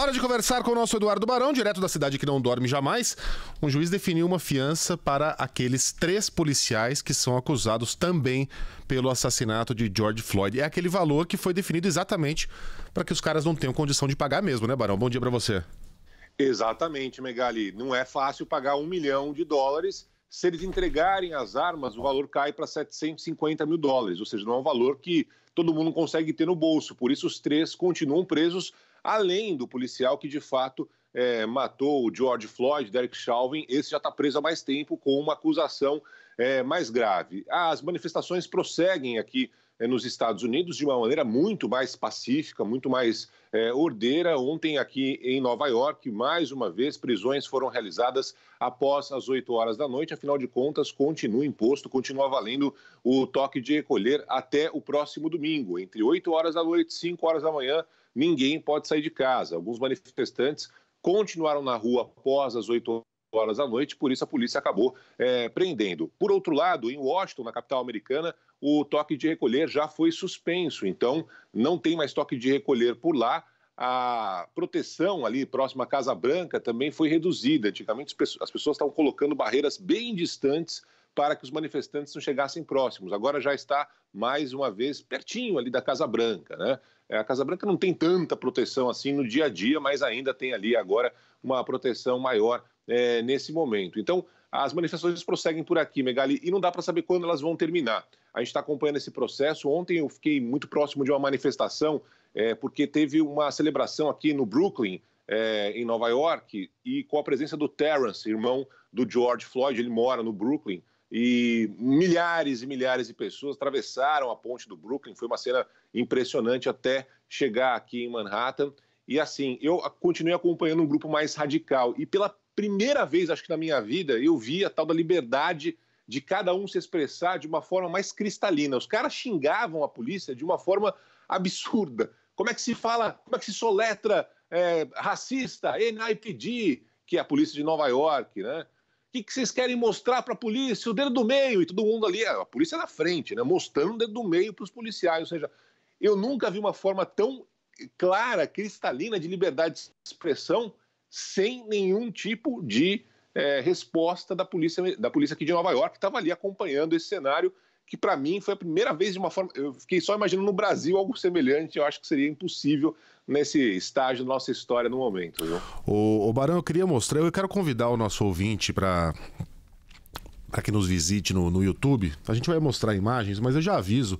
Hora de conversar com o nosso Eduardo Barão, direto da cidade que não dorme jamais. Um juiz definiu uma fiança para aqueles três policiais que são acusados também pelo assassinato de George Floyd. É aquele valor que foi definido exatamente para que os caras não tenham condição de pagar mesmo, né, Barão? Bom dia para você. Exatamente, Megali. Não é fácil pagar um milhão de dólares. Se eles entregarem as armas, o valor cai para 750 mil dólares, ou seja, não é um valor que todo mundo consegue ter no bolso. Por isso, os três continuam presos, além do policial que de fato é, matou o George Floyd, Derek Chauvin. Esse já está preso há mais tempo com uma acusação é, mais grave. As manifestações prosseguem aqui é, nos Estados Unidos de uma maneira muito mais pacífica, muito mais é, ordeira. Ontem, aqui em Nova York, mais uma vez, prisões foram realizadas após as 8 horas da noite. Afinal de contas, continua imposto, continua valendo o toque de recolher até o próximo domingo, entre 8 horas da noite e 5 horas da manhã. Ninguém pode sair de casa. Alguns manifestantes continuaram na rua após as 8 horas horas da noite, por isso a polícia acabou é, prendendo. Por outro lado, em Washington, na capital americana, o toque de recolher já foi suspenso, então não tem mais toque de recolher por lá. A proteção ali próxima à Casa Branca também foi reduzida. Antigamente as pessoas estavam colocando barreiras bem distantes para que os manifestantes não chegassem próximos. Agora já está mais uma vez pertinho ali da Casa Branca, né? É, a Casa Branca não tem tanta proteção assim no dia a dia, mas ainda tem ali agora uma proteção maior é, nesse momento. Então, as manifestações prosseguem por aqui, Megali, e não dá para saber quando elas vão terminar. A gente está acompanhando esse processo. Ontem eu fiquei muito próximo de uma manifestação, é, porque teve uma celebração aqui no Brooklyn, é, em Nova York, e com a presença do Terence, irmão do George Floyd, ele mora no Brooklyn, e milhares e milhares de pessoas atravessaram a ponte do Brooklyn. Foi uma cena impressionante até chegar aqui em Manhattan. E assim, eu continuei acompanhando um grupo mais radical. E pela primeira vez, acho que na minha vida, eu vi a tal da liberdade de cada um se expressar de uma forma mais cristalina. Os caras xingavam a polícia de uma forma absurda. Como é que se fala, como é que se soletra é, racista, NIPD, que é a polícia de Nova York, né? O que, que vocês querem mostrar para a polícia? O dedo do meio e todo mundo ali, a polícia na frente, né? Mostrando o dedo do meio para os policiais. Ou seja, eu nunca vi uma forma tão clara, cristalina de liberdade de expressão sem nenhum tipo de é, resposta da polícia, da polícia aqui de Nova York, que estava ali acompanhando esse cenário, que para mim foi a primeira vez de uma forma. Eu fiquei só imaginando no Brasil algo semelhante, eu acho que seria impossível nesse estágio da nossa história no momento. Viu? O, o Barão, eu queria mostrar, eu quero convidar o nosso ouvinte para para que nos visite no, no YouTube, a gente vai mostrar imagens, mas eu já aviso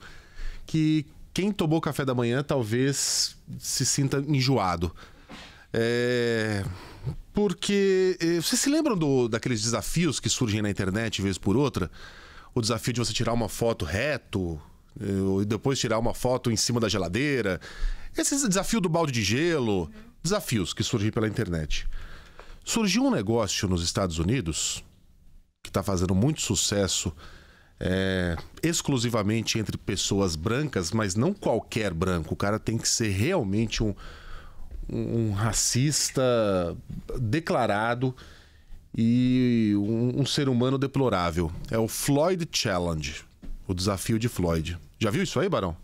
que quem tomou café da manhã talvez se sinta enjoado. É, porque é, vocês se lembram do, daqueles desafios que surgem na internet vez por outra? O desafio de você tirar uma foto reto e é, depois tirar uma foto em cima da geladeira. Esse desafio do balde de gelo, desafios que surgem pela internet. Surgiu um negócio nos Estados Unidos que está fazendo muito sucesso é, exclusivamente entre pessoas brancas, mas não qualquer branco. O cara tem que ser realmente um um racista declarado e um, um, ser humano deplorável. É o Floyd Challenge, o desafio de Floyd. Já viu isso aí, Barão?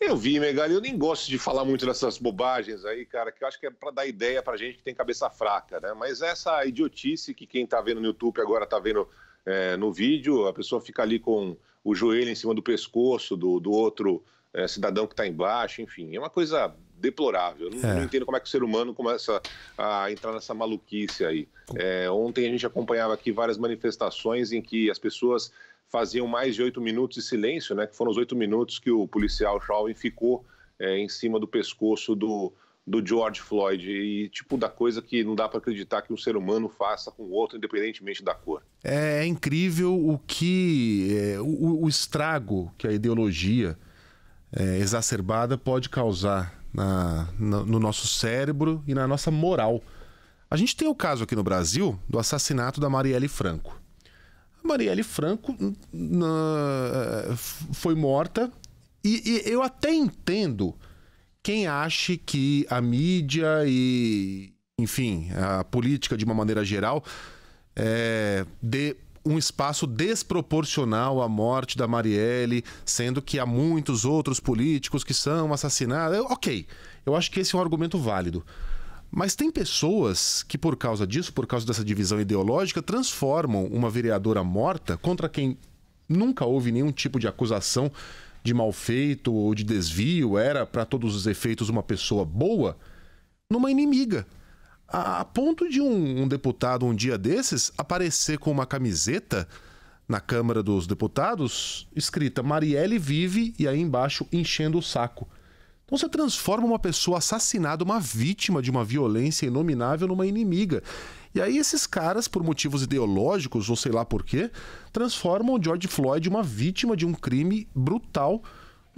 Eu vi, Megali. Eu nem gosto de falar muito dessas bobagens aí, cara, que eu acho que é para dar ideia pra gente que tem cabeça fraca, né? Mas essa idiotice que quem tá vendo no YouTube agora tá vendo é, no vídeo, a pessoa fica ali com o joelho em cima do pescoço do, do outro é, cidadão que tá embaixo, enfim. É uma coisa deplorável. Não, é. não, entendo como é que o ser humano começa a entrar nessa maluquice aí. É, ontem a gente acompanhava aqui várias manifestações em que as pessoas faziam mais de oito minutos de silêncio, né? Que foram os oito minutos que o policial Chauvin ficou é, em cima do pescoço do, do George Floyd e tipo da coisa que não dá para acreditar que um ser humano faça com o outro, independentemente da cor. É, é incrível o que é, o, o, estrago que a ideologia é, exacerbada pode causar na, no, no nosso cérebro e na nossa moral. A gente tem o caso aqui no Brasil do assassinato da Marielle Franco. A Marielle Franco na, eh, foi morta e, e eu até entendo quem acha que a mídia e, enfim, a política de uma maneira geral é, dê um espaço desproporcional à morte da Marielle, sendo que há muitos outros políticos que são assassinados. ok, eu acho que esse é um argumento válido. Mas tem pessoas que, por causa disso, por causa dessa divisão ideológica, transformam uma vereadora morta contra quem nunca houve nenhum tipo de acusação de mal feito ou de desvio, era para todos os efeitos uma pessoa boa, numa inimiga a, a ponto de um, um deputado um dia desses aparecer com uma camiseta na Câmara dos Deputados, escrita Marielle vive e aí embaixo enchendo o saco. Então você transforma uma pessoa assassinada, uma vítima de uma violência inominável, numa inimiga. E aí esses caras, por motivos ideológicos ou sei lá porquê, transformam o George Floyd uma vítima de um crime brutal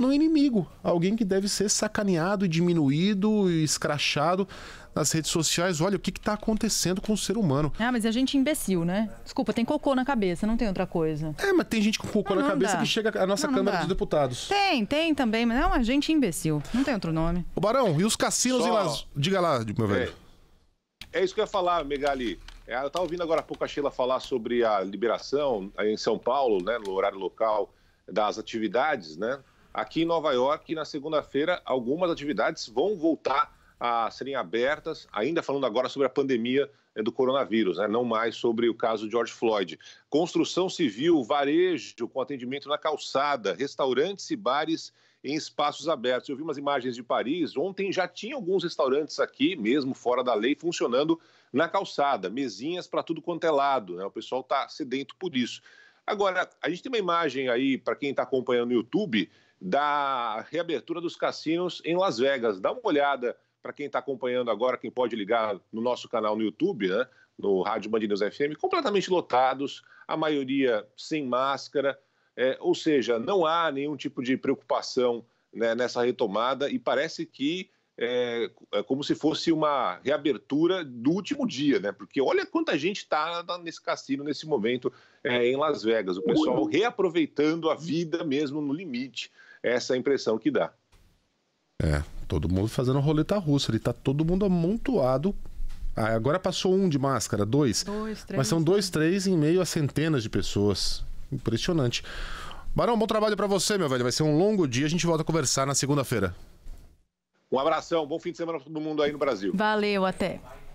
no inimigo, alguém que deve ser sacaneado, diminuído, escrachado nas redes sociais. Olha o que está acontecendo com o ser humano. Ah, mas a gente é imbecil, né? Desculpa, tem cocô na cabeça, não tem outra coisa. É, mas tem gente com cocô não, ah, na não cabeça dá. que chega à nossa não, Câmara dos Deputados. Tem, tem também, mas é uma gente imbecil, não tem outro nome. O Barão, e os cassinos Só... e las... Diga lá, meu velho. É, é isso que eu ia falar, Megali. É, eu estava ouvindo agora há pouco a Sheila falar sobre a liberação aí em São Paulo, né, no horário local das atividades, né? Aqui em Nova York, na segunda-feira, algumas atividades vão voltar a serem abertas, ainda falando agora sobre a pandemia eh, do coronavírus, né? não mais sobre o caso de George Floyd. Construção civil, varejo com atendimento na calçada, restaurantes e bares em espaços abertos. Eu vi umas imagens de Paris, ontem já tinha alguns restaurantes aqui, mesmo fora da lei, funcionando na calçada, mesinhas para tudo quanto é lado, né? o pessoal está sedento por isso. Agora, a gente tem uma imagem aí, para quem está acompanhando no YouTube, da reabertura dos cassinos em Las Vegas. Dá uma olhada para quem está acompanhando agora, quem pode ligar no nosso canal no YouTube, né? no Rádio Band News FM, completamente lotados, a maioria sem máscara, é, ou seja, não há nenhum tipo de preocupação né, nessa retomada e parece que é, é, como se fosse uma reabertura do último dia, né? Porque olha quanta gente está nesse cassino nesse momento é, em Las Vegas, o uhum. pessoal reaproveitando a vida mesmo no limite. Essa é a impressão que dá. É, todo mundo fazendo roleta russa, ele tá todo mundo amontoado. Ah, agora passou um de máscara, dois. dois três, mas são dois, três em meio a centenas de pessoas. Impressionante. Barão, bom trabalho para você, meu velho. Vai ser um longo dia, a gente volta a conversar na segunda-feira. Um abração, bom fim de semana para todo mundo aí no Brasil. Valeu, até.